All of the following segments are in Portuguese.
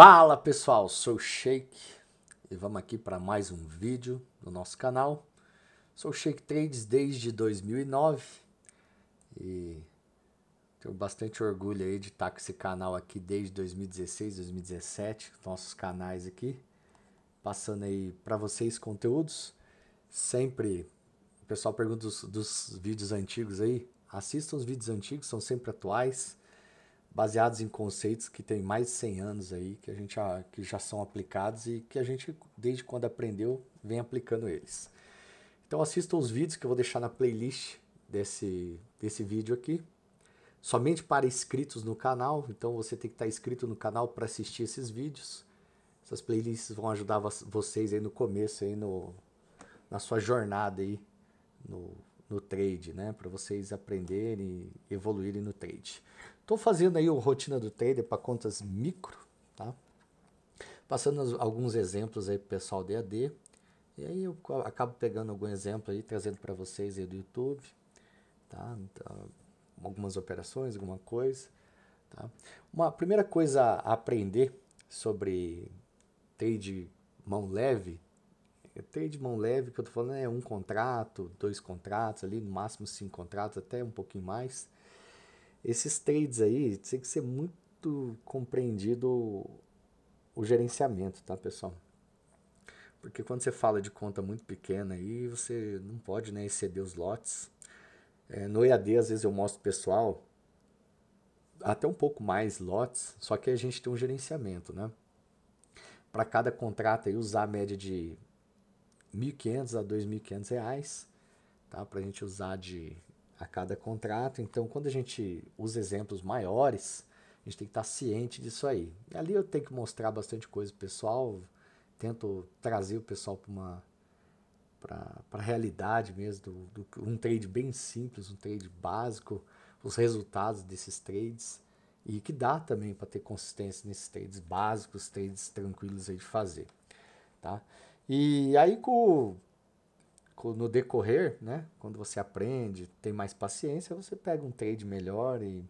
Fala pessoal, sou o Sheik e vamos aqui para mais um vídeo do nosso canal. Sou Sheik Trades desde 2009 e tenho bastante orgulho aí de estar com esse canal aqui desde 2016, 2017, nossos canais aqui, passando aí para vocês conteúdos. Sempre o pessoal pergunta dos, dos vídeos antigos aí, assistam os vídeos antigos, são sempre atuais baseados em conceitos que tem mais de 100 anos aí, que a gente já, que já são aplicados e que a gente, desde quando aprendeu, vem aplicando eles. Então assista os vídeos que eu vou deixar na playlist desse, desse vídeo aqui, somente para inscritos no canal, então você tem que estar inscrito no canal para assistir esses vídeos. Essas playlists vão ajudar vocês aí no começo, aí no, na sua jornada aí no, no trade, né? Para vocês aprenderem e evoluírem no trade. Estou fazendo aí o rotina do trader para contas micro, tá? Passando alguns exemplos aí para o pessoal do E aí eu acabo pegando algum exemplo aí, trazendo para vocês aí do YouTube, tá? Então, algumas operações, alguma coisa, tá? Uma primeira coisa a aprender sobre trade mão leve, é trade mão leve que eu tô falando é um contrato, dois contratos ali, no máximo cinco contratos, até um pouquinho mais, esses trades aí tem que ser muito compreendido o gerenciamento, tá, pessoal? Porque quando você fala de conta muito pequena aí, você não pode né, exceder os lotes. É, no EAD, às vezes eu mostro pessoal até um pouco mais lotes, só que a gente tem um gerenciamento, né? Para cada contrato aí usar a média de 1.500 a 2.500 reais, tá? Para a gente usar de a cada contrato. Então, quando a gente usa exemplos maiores, a gente tem que estar ciente disso aí. E ali eu tenho que mostrar bastante coisa pessoal, tento trazer o pessoal para uma para a realidade mesmo do, do, um trade bem simples, um trade básico, os resultados desses trades e que dá também para ter consistência nesses trades básicos, trades tranquilos aí de fazer, tá? E aí com no decorrer, né, quando você aprende, tem mais paciência, você pega um trade melhor e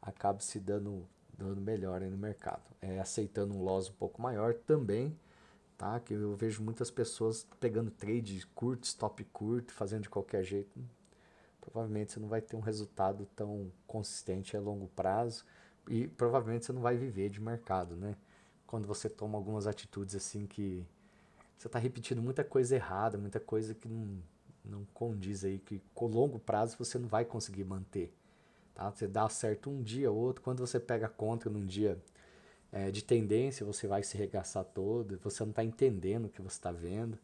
acaba se dando, dando melhor no mercado. É, aceitando um loss um pouco maior também, tá? Que eu vejo muitas pessoas pegando trade curto, stop curto, fazendo de qualquer jeito. Provavelmente você não vai ter um resultado tão consistente a longo prazo e provavelmente você não vai viver de mercado, né? Quando você toma algumas atitudes assim que você está repetindo muita coisa errada, muita coisa que não, não condiz aí, que com longo prazo você não vai conseguir manter. Tá? Você dá certo um dia, outro, quando você pega conta num dia é, de tendência, você vai se regaçar todo, você não está entendendo o que você está vendo.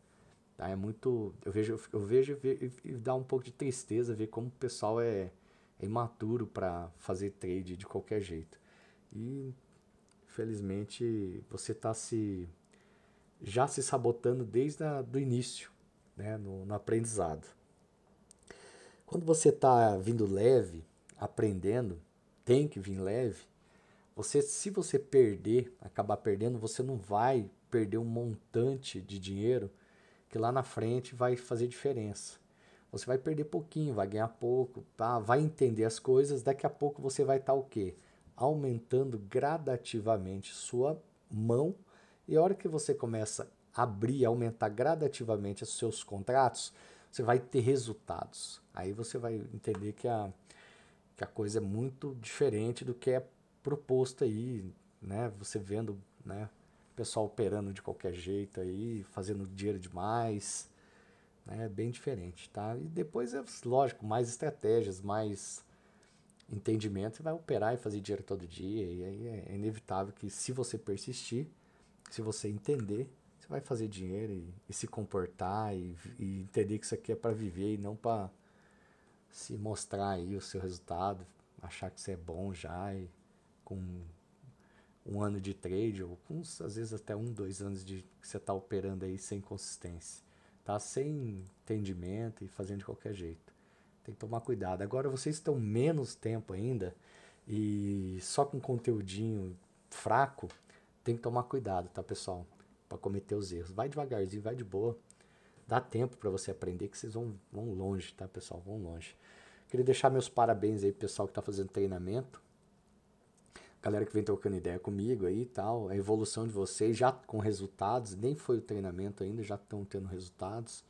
Tá? É muito. Eu vejo, eu vejo e dá um pouco de tristeza ver como o pessoal é, é imaturo para fazer trade de qualquer jeito. E, infelizmente, você está se já se sabotando desde o início, né, no, no aprendizado. Quando você está vindo leve, aprendendo, tem que vir leve, você, se você perder, acabar perdendo, você não vai perder um montante de dinheiro que lá na frente vai fazer diferença. Você vai perder pouquinho, vai ganhar pouco, tá? vai entender as coisas, daqui a pouco você vai estar tá, o quê? Aumentando gradativamente sua mão e a hora que você começa a abrir, aumentar gradativamente os seus contratos, você vai ter resultados. Aí você vai entender que a, que a coisa é muito diferente do que é proposto aí, né? Você vendo, né? O pessoal operando de qualquer jeito aí, fazendo dinheiro demais, né? É bem diferente, tá? E depois é lógico, mais estratégias, mais entendimento, você vai operar e fazer dinheiro todo dia, e aí é inevitável que se você persistir, se você entender, você vai fazer dinheiro e, e se comportar e, e, entender que isso aqui é para viver e não para se mostrar aí o seu resultado, achar que você é bom já e com um ano de trade ou com, às vezes até um, dois anos de que você está operando aí sem consistência, tá? Sem entendimento e fazendo de qualquer jeito. Tem que tomar cuidado. Agora vocês estão menos tempo ainda e só com conteúdinho fraco, tem que tomar cuidado, tá, pessoal? Para cometer os erros. Vai devagarzinho, vai de boa. Dá tempo para você aprender que vocês vão, vão longe, tá, pessoal? Vão longe. Queria deixar meus parabéns aí pro pessoal que tá fazendo treinamento. Galera que vem trocando ideia comigo aí e tal. A evolução de vocês já com resultados, nem foi o treinamento ainda, já estão tendo resultados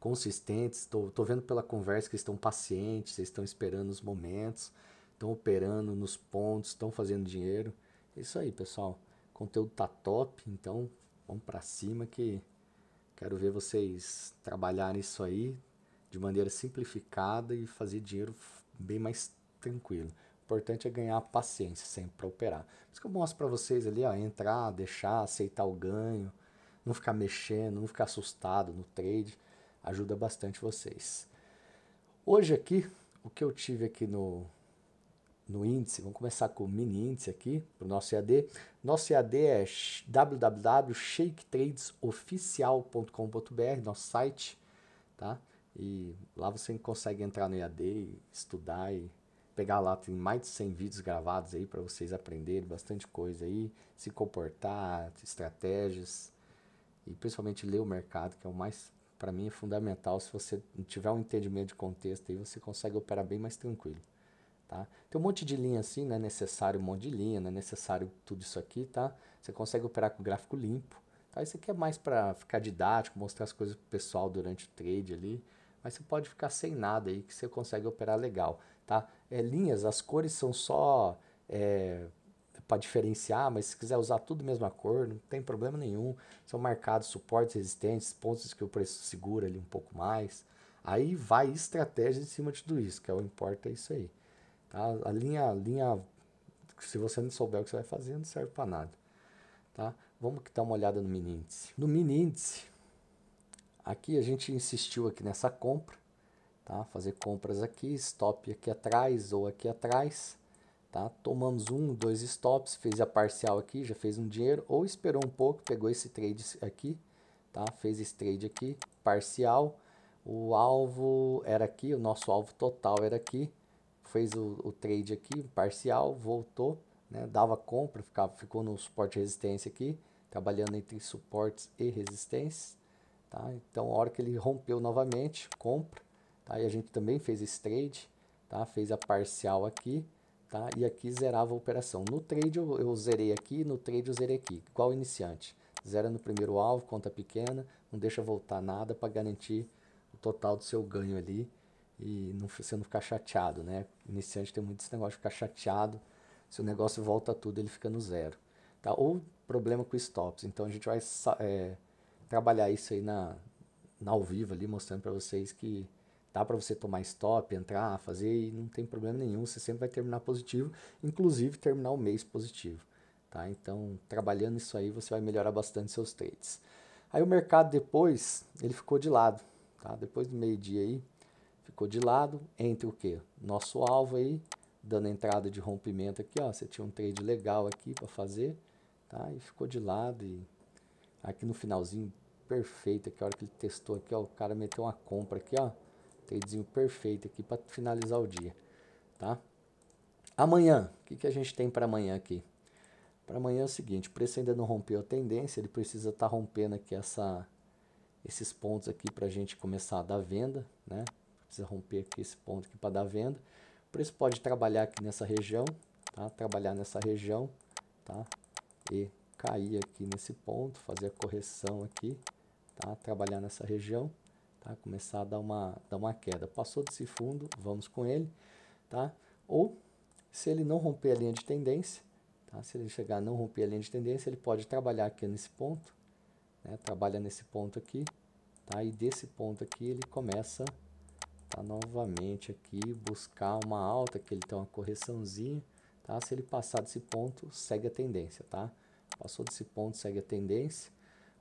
consistentes. Tô, tô vendo pela conversa que estão pacientes, vocês estão esperando os momentos, estão operando nos pontos, estão fazendo dinheiro. É isso aí, pessoal conteúdo tá top, então vamos para cima que quero ver vocês trabalharem isso aí de maneira simplificada e fazer dinheiro bem mais tranquilo. O importante é ganhar paciência sempre para operar. Por isso que eu mostro para vocês ali, ó, entrar, deixar, aceitar o ganho, não ficar mexendo, não ficar assustado no trade, ajuda bastante vocês. Hoje aqui, o que eu tive aqui no no índice, vamos começar com o mini índice aqui, para o nosso EAD. Nosso EAD é www.shaketradesoficial.com.br, nosso site, tá? E lá você consegue entrar no EAD, estudar e pegar lá, tem mais de 100 vídeos gravados aí para vocês aprenderem bastante coisa aí, se comportar, estratégias e principalmente ler o mercado, que é o mais, para mim, é fundamental. Se você tiver um entendimento de contexto aí, você consegue operar bem mais tranquilo. Tá? Tem um monte de linha assim, não é necessário um monte de linha, não é necessário tudo isso aqui, tá? Você consegue operar com gráfico limpo, tá? Isso aqui é mais para ficar didático, mostrar as coisas pro pessoal durante o trade ali, mas você pode ficar sem nada aí que você consegue operar legal, tá? É, linhas, as cores são só é, para diferenciar, mas se quiser usar tudo mesma cor, não tem problema nenhum. São marcados suportes resistentes, pontos que o preço segura ali um pouco mais. Aí vai estratégia em cima de tudo isso, que é o importa é isso aí. A, a linha, linha, se você não souber o que você vai fazer, não serve para nada. Tá? Vamos dar uma olhada no mini índice. No mini índice, aqui a gente insistiu aqui nessa compra, tá? Fazer compras aqui, stop aqui atrás ou aqui atrás, tá? Tomamos um, dois stops, fez a parcial aqui, já fez um dinheiro ou esperou um pouco, pegou esse trade aqui, tá? Fez esse trade aqui, parcial. O alvo era aqui, o nosso alvo total era aqui, fez o, o trade aqui, parcial, voltou, né, dava compra, ficava, ficou no suporte e resistência aqui, trabalhando entre suportes e resistências. Tá? Então, a hora que ele rompeu novamente, compra. Tá? E a gente também fez esse trade, tá? fez a parcial aqui, tá? e aqui zerava a operação. No trade eu, eu zerei aqui, no trade eu zerei aqui, igual iniciante. Zera no primeiro alvo, conta pequena, não deixa voltar nada para garantir o total do seu ganho ali e não, você não ficar chateado, né? Iniciante tem muito esse negócio de ficar chateado, se o negócio volta tudo, ele fica no zero. Tá? Ou problema com stops. Então a gente vai é, trabalhar isso aí na, na ao vivo ali, mostrando para vocês que dá para você tomar stop, entrar, fazer e não tem problema nenhum, você sempre vai terminar positivo, inclusive terminar o mês positivo. Tá? Então, trabalhando isso aí, você vai melhorar bastante seus trades. Aí o mercado depois, ele ficou de lado, tá? Depois do meio-dia aí, ficou de lado entre o que? Nosso alvo aí, dando entrada de rompimento aqui, ó, você tinha um trade legal aqui para fazer, tá? E ficou de lado e aqui no finalzinho perfeito, aqui a hora que ele testou aqui, ó, o cara meteu uma compra aqui, ó, tradezinho perfeito aqui para finalizar o dia, tá? Amanhã, o que, que a gente tem para amanhã aqui? Para amanhã é o seguinte, o preço ainda não rompeu a tendência, ele precisa estar tá rompendo aqui essa, esses pontos aqui para a gente começar a dar venda, né? precisa romper aqui esse ponto aqui para dar venda. O preço pode trabalhar aqui nessa região, tá? Trabalhar nessa região, tá? E cair aqui nesse ponto, fazer a correção aqui, tá? Trabalhar nessa região, tá? Começar a dar uma, dar uma queda. Passou desse fundo, vamos com ele, tá? Ou se ele não romper a linha de tendência, tá? Se ele chegar a não romper a linha de tendência, ele pode trabalhar aqui nesse ponto, né? Trabalha nesse ponto aqui, tá? E desse ponto aqui ele começa a tá novamente aqui buscar uma alta que ele tem uma correçãozinha tá se ele passar desse ponto segue a tendência tá passou desse ponto segue a tendência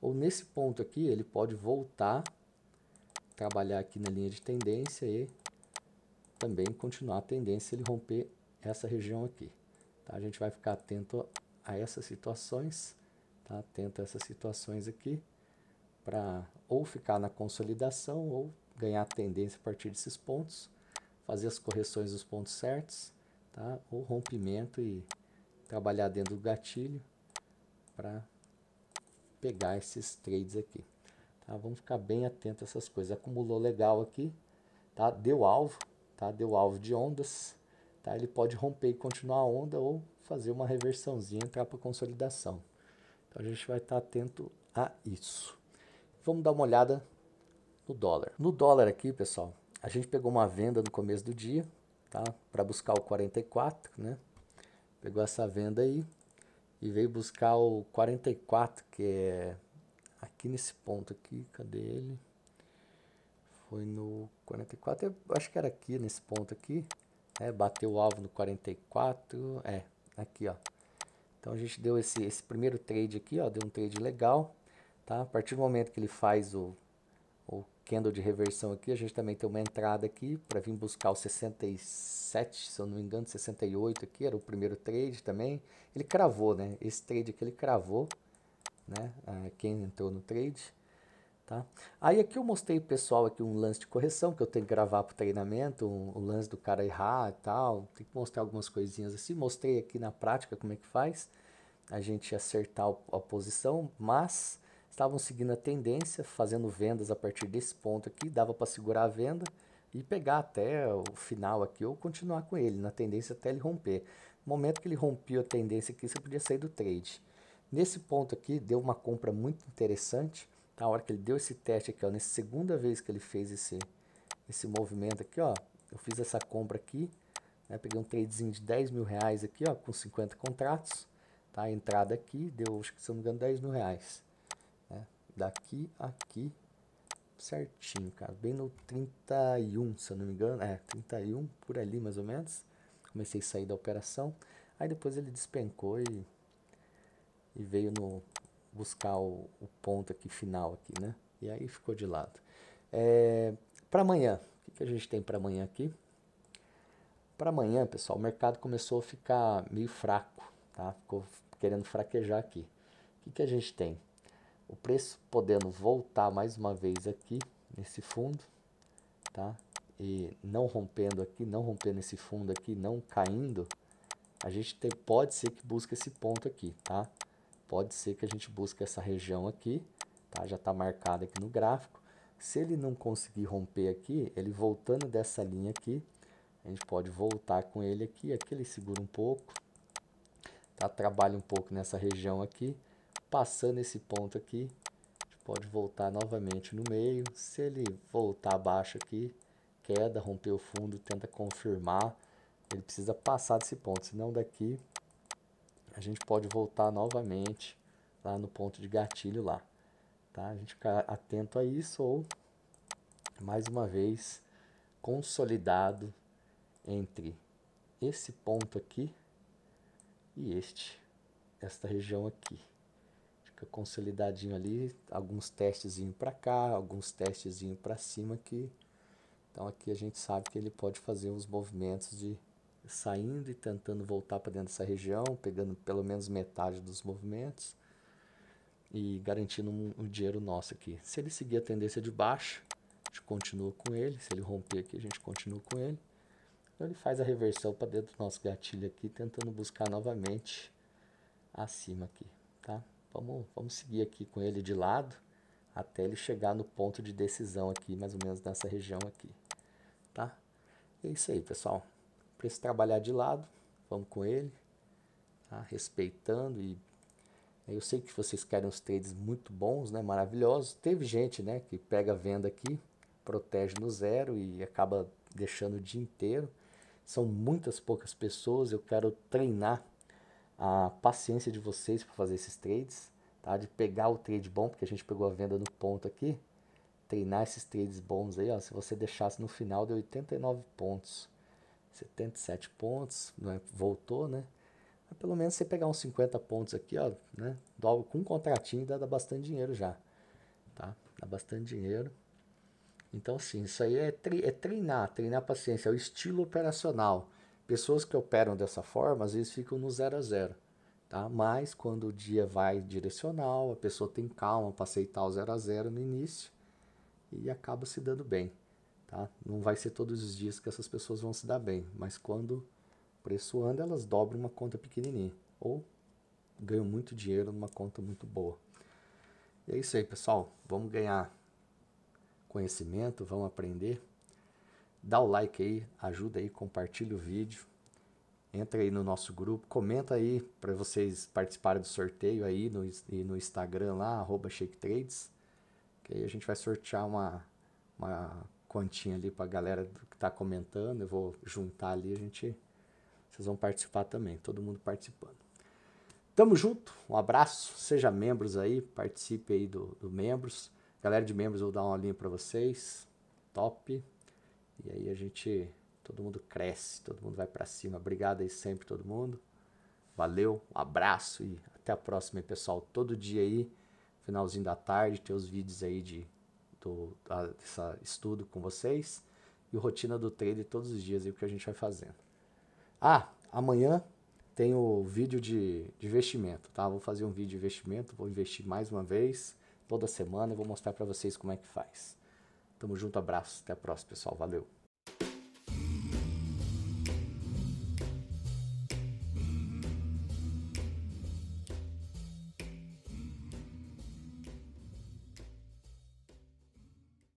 ou nesse ponto aqui ele pode voltar trabalhar aqui na linha de tendência e também continuar a tendência ele romper essa região aqui tá a gente vai ficar atento a essas situações tá atento a essas situações aqui para ou ficar na consolidação ou ganhar tendência a partir desses pontos, fazer as correções dos pontos certos, tá? o rompimento e trabalhar dentro do gatilho para pegar esses trades aqui. Tá? Vamos ficar bem atento a essas coisas. Acumulou legal aqui, tá? deu alvo, tá? deu alvo de ondas, tá? ele pode romper e continuar a onda ou fazer uma reversãozinha, entrar para consolidação. Então a gente vai estar tá atento a isso. Vamos dar uma olhada no dólar. No dólar aqui, pessoal, a gente pegou uma venda no começo do dia, tá? Para buscar o 44, né? Pegou essa venda aí e veio buscar o 44, que é aqui nesse ponto aqui, cadê ele? Foi no 44, eu acho que era aqui nesse ponto aqui, né? Bateu o alvo no 44, é, aqui, ó. Então a gente deu esse, esse primeiro trade aqui, ó, deu um trade legal, tá? A partir do momento que ele faz o candle de reversão aqui, a gente também tem uma entrada aqui para vir buscar o 67, se eu não me engano, 68 aqui, era o primeiro trade também. Ele cravou, né? Esse trade aqui ele cravou, né? Ah, quem entrou no trade, tá? Aí aqui eu mostrei pessoal aqui um lance de correção que eu tenho que gravar para treinamento, um, o lance do cara errar e tal, tem que mostrar algumas coisinhas assim. Mostrei aqui na prática como é que faz a gente acertar a posição, mas estavam seguindo a tendência, fazendo vendas a partir desse ponto aqui, dava para segurar a venda e pegar até o final aqui ou continuar com ele, na tendência até ele romper. No momento que ele rompeu a tendência aqui, você podia sair do trade. Nesse ponto aqui, deu uma compra muito interessante, na tá? hora que ele deu esse teste aqui, ó, nessa segunda vez que ele fez esse, esse movimento aqui, ó, eu fiz essa compra aqui, né, peguei um tradezinho de 10 mil reais aqui, ó, com 50 contratos, tá? entrada aqui, deu, acho que se não me engano, 10 mil reais daqui aqui certinho, cara. Bem no 31, se eu não me engano. É, 31 por ali mais ou menos. Comecei a sair da operação. Aí depois ele despencou e, e veio no buscar o, o ponto aqui final aqui, né? E aí ficou de lado. É, para amanhã, o que, que a gente tem para amanhã aqui? Para amanhã, pessoal, o mercado começou a ficar meio fraco, tá? Ficou querendo fraquejar aqui. O que, que a gente tem? O preço podendo voltar mais uma vez aqui nesse fundo, tá? E não rompendo aqui, não rompendo esse fundo aqui, não caindo, a gente tem, pode ser que busque esse ponto aqui, tá? Pode ser que a gente busque essa região aqui, tá? Já está marcada aqui no gráfico. Se ele não conseguir romper aqui, ele voltando dessa linha aqui, a gente pode voltar com ele aqui, aqui ele segura um pouco, tá? Trabalha um pouco nessa região aqui, Passando esse ponto aqui, pode voltar novamente no meio. Se ele voltar abaixo aqui, queda, rompeu o fundo, tenta confirmar. Ele precisa passar desse ponto, senão daqui a gente pode voltar novamente lá no ponto de gatilho lá. Tá? A gente fica atento a isso ou, mais uma vez, consolidado entre esse ponto aqui e este, esta região aqui. Fica consolidadinho ali, alguns testezinhos para cá, alguns testezinhos para cima que então aqui a gente sabe que ele pode fazer os movimentos de saindo e tentando voltar para dentro dessa região, pegando pelo menos metade dos movimentos e garantindo um, um, dinheiro nosso aqui. Se ele seguir a tendência de baixo, a gente continua com ele. Se ele romper aqui, a gente continua com ele. Então ele faz a reversão para dentro do nosso gatilho aqui, tentando buscar novamente acima aqui, tá? Vamos, vamos seguir aqui com ele de lado até ele chegar no ponto de decisão aqui, mais ou menos nessa região aqui, tá? é isso aí, pessoal. Para esse trabalhar de lado, vamos com ele, tá? respeitando e eu sei que vocês querem uns trades muito bons, né? Maravilhosos. Teve gente, né, que pega a venda aqui, protege no zero e acaba deixando o dia inteiro. São muitas poucas pessoas. Eu quero treinar a paciência de vocês para fazer esses trades, tá? De pegar o trade bom, porque a gente pegou a venda no ponto aqui. Treinar esses trades bons aí, ó. Se você deixasse no final, deu 89 pontos. 77 pontos, não é? voltou, né? Mas pelo menos você pegar uns 50 pontos aqui, ó, né? Dólar com um contratinho dá, dá bastante dinheiro já, tá? Dá bastante dinheiro. Então, assim, isso aí é, é treinar, treinar a paciência, é o estilo operacional. Pessoas que operam dessa forma, às vezes ficam no zero a zero. Tá? Mas quando o dia vai direcional, a pessoa tem calma para aceitar o zero a zero no início e acaba se dando bem. Tá? Não vai ser todos os dias que essas pessoas vão se dar bem, mas quando o preço anda, elas dobram uma conta pequenininha ou ganham muito dinheiro numa conta muito boa. E é isso aí, pessoal. Vamos ganhar conhecimento, vamos aprender dá o like aí, ajuda aí, compartilha o vídeo, entra aí no nosso grupo, comenta aí para vocês participarem do sorteio aí no, no Instagram lá, arroba ShakeTrades, que aí a gente vai sortear uma, uma ali para a galera que está comentando, eu vou juntar ali, a gente, vocês vão participar também, todo mundo participando. Tamo junto, um abraço, seja membros aí, participe aí do, do membros. Galera de membros, vou dar uma olhinha para vocês. Top! E aí a gente, todo mundo cresce, todo mundo vai para cima. Obrigado aí sempre todo mundo. Valeu, um abraço e até a próxima, pessoal. Todo dia aí, finalzinho da tarde, tem os vídeos aí de do estudo com vocês e rotina do trader todos os dias aí o que a gente vai fazendo. Ah, amanhã tem o vídeo de, de investimento, tá? Vou fazer um vídeo de investimento, vou investir mais uma vez toda semana e vou mostrar para vocês como é que faz. Tamo junto, abraço, até a próxima, pessoal. Valeu.